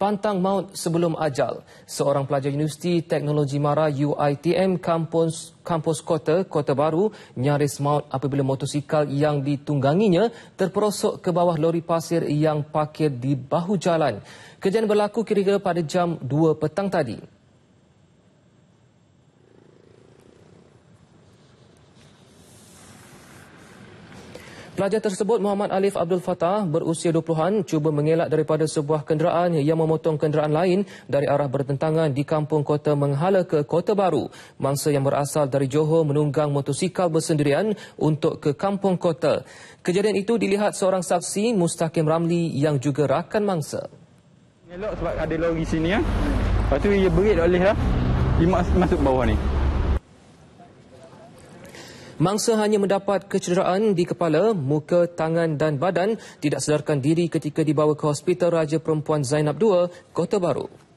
pantang maut sebelum ajal. Seorang pelajar Universiti Teknologi Mara UITM kampus, kampus Kota, Kota Baru nyaris maut apabila motosikal yang ditungganginya terperosok ke bawah lori pasir yang parkir di bahu jalan. Kejadian berlaku kira-kira pada jam 2 petang tadi. Pelajar tersebut Muhammad Alif Abdul Fatah berusia 20-an cuba mengelak daripada sebuah kenderaan yang memotong kenderaan lain dari arah bertentangan di kampung kota menghala ke kota baru. Mangsa yang berasal dari Johor menunggang motosikal bersendirian untuk ke kampung kota. Kejadian itu dilihat seorang saksi Mustaqim Ramli yang juga rakan mangsa. Mengelak sebab ada lori sini. Ya. Lepas tu ia berit oleh lah. Dia masuk bawah ni. Mangsa hanya mendapat kecederaan di kepala, muka, tangan dan badan tidak sedarkan diri ketika dibawa ke Hospital Raja Perempuan Zainab II, Kota Baru.